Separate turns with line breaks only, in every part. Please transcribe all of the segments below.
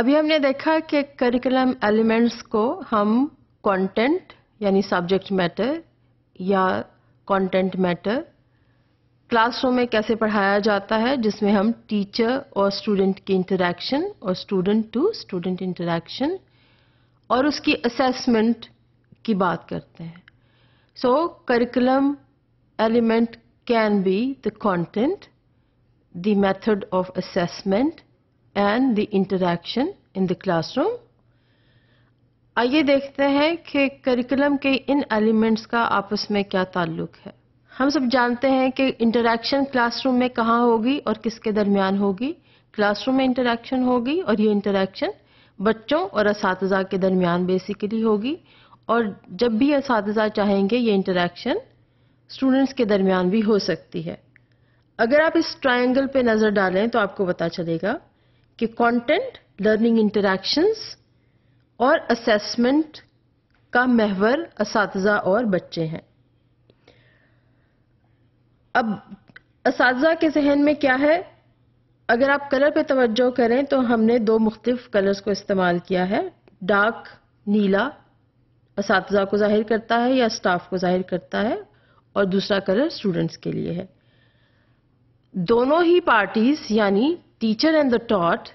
अभी हमने देखा कि करिकुलम एलिमेंट्स को हम कंटेंट यानी सब्जेक्ट मैटर या कंटेंट मैटर क्लासरूम में कैसे पढ़ाया जाता है जिसमें हम टीचर और स्टूडेंट की इंटरेक्शन और स्टूडेंट टू स्टूडेंट इंटरेक्शन और उसकी असेसमेंट की बात करते हैं so curriculum element can be the content the method of assessment and the interaction in the classroom आइए देखते हैं कि करिकुलम के इन एलिमेंट्स का आपस में क्या ताल्लुक है हम सब जानते हैं कि इंटरेक्शन क्लासरूम में कहाँ होगी और किसके दरमियान होगी क्लासरूम में इंटरेक्शन होगी और ये इंटरेक्शन बच्चों और इस के दरमियान बेसिकली होगी और जब भी इस चाहेंगे ये इंटरेक्शन स्टूडेंट्स के दरमियान भी हो सकती है अगर आप इस ट्राइंगल पे नज़र डालें तो आपको पता चलेगा कि कंटेंट लर्निंग इंटरेक्शंस और असेसमेंट का महवर इस और बच्चे हैं अब इस के जहन में क्या है अगर आप कलर पे तवज्जो करें तो हमने दो मुख्तफ कलर्स को इस्तेमाल किया है डार्क नीला इस को जाहिर करता है या स्टाफ को जाहिर करता है और दूसरा कलर स्टूडेंट्स के लिए है दोनों ही पार्टीज यानी teacher and the taught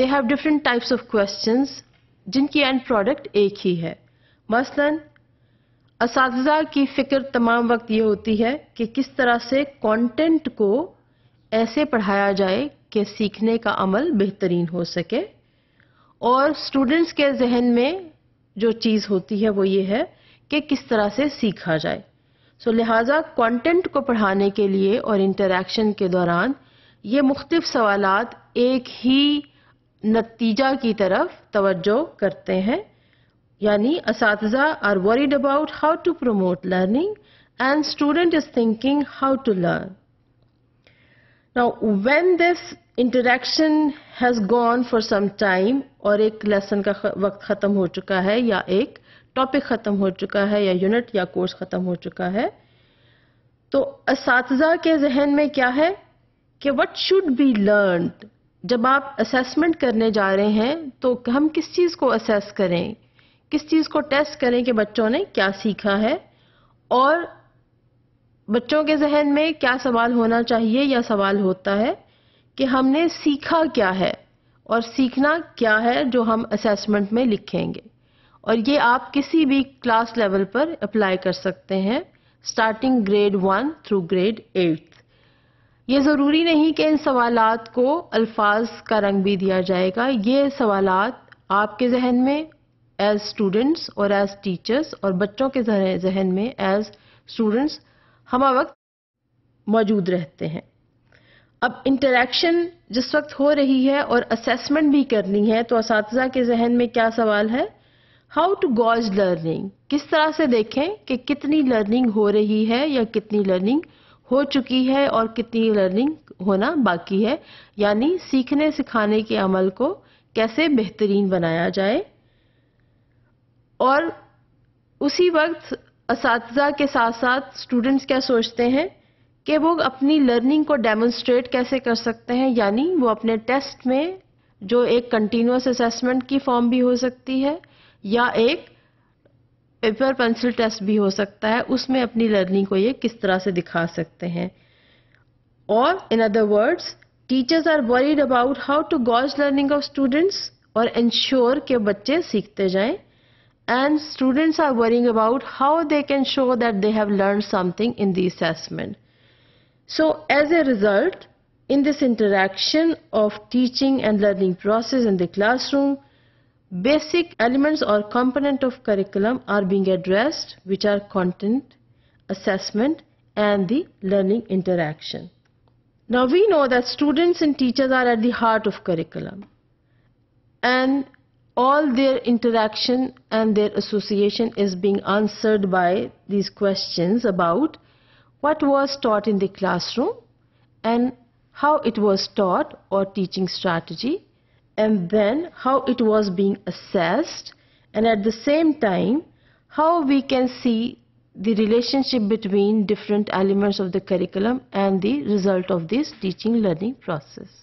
they have different types of questions जिनकी एंड प्रोडक्ट एक ही है मसलन इस की फ़िक्र तमाम वक्त ये होती है कि किस तरह से कंटेंट को ऐसे पढ़ाया जाए कि सीखने का अमल बेहतरीन हो सके और स्टूडेंट्स के जहन में जो चीज़ होती है वो ये है कि किस तरह से सीखा जाए सो so, लिहाजा कंटेंट को पढ़ाने के लिए और इंटरेक्शन के दौरान ये मुख्तफ सवाल एक ही नतीजा की तरफ तवज्जो करते हैं यानी इस are worried about how to promote learning and student is thinking how to learn now when this interaction has gone for some time और एक लेसन का वक्त ख़त्म हो चुका है या एक टॉपिक ख़त्म हो चुका है या यूनिट या कोर्स ख़त्म हो चुका है तो इस के जहन में क्या है कि वट शुड बी लर्न जब आप असेसमेंट करने जा रहे हैं तो हम किस चीज़ को असेस करें किस चीज़ को टेस्ट करें कि बच्चों ने क्या सीखा है और बच्चों के जहन में क्या सवाल होना चाहिए या सवाल होता है कि हमने सीखा क्या है और सीखना क्या है जो हम असेसमेंट में लिखेंगे और ये आप किसी भी क्लास लेवल पर अप्लाई कर सकते हैं starting grade one through grade eight ये ज़रूरी नहीं कि इन सवालात को अल्फाज का रंग भी दिया जाएगा ये सवालात आपके जहन में एज स्टूडेंट्स और एज टीचर्स और बच्चों के जहन में एज स्टूडेंट्स हम वक्त मौजूद रहते हैं अब इंटरेक्शन जिस वक्त हो रही है और असेसमेंट भी करनी है तो इस के जहन में क्या सवाल है हाउ टू गॉज लर्निंग किस तरह से देखें कि कितनी लर्निंग हो रही है या कितनी लर्निंग हो चुकी है और कितनी लर्निंग होना बाकी है यानी सीखने सिखाने के अमल को कैसे बेहतरीन बनाया जाए और उसी वक्त इस के साथ साथ स्टूडेंट्स क्या सोचते हैं कि वो अपनी लर्निंग को डेमोन्स्ट्रेट कैसे कर सकते हैं यानी वो अपने टेस्ट में जो एक कंटिन्यूस असेसमेंट की फॉर्म भी हो सकती है या एक पेपर पेंसिल टेस्ट भी हो सकता है उसमें अपनी लर्निंग को ये किस तरह से दिखा सकते हैं और in other words teachers are worried about how to gauge learning of students और इंश्योर के बच्चे सीखते जाएं and students are worrying about how they can show that they have learn something in the assessment so as a result in this interaction of teaching and learning process in the classroom room Basic elements or component of curriculum are being addressed which are content, assessment and the learning interaction. Now we know that students and teachers are at the heart of curriculum and all their interaction and their association is being answered by these questions about what was taught in the classroom and how it was taught or teaching strategy and then how it was being assessed and at the same time how we can see the relationship between different elements of the curriculum and the result of this teaching learning process.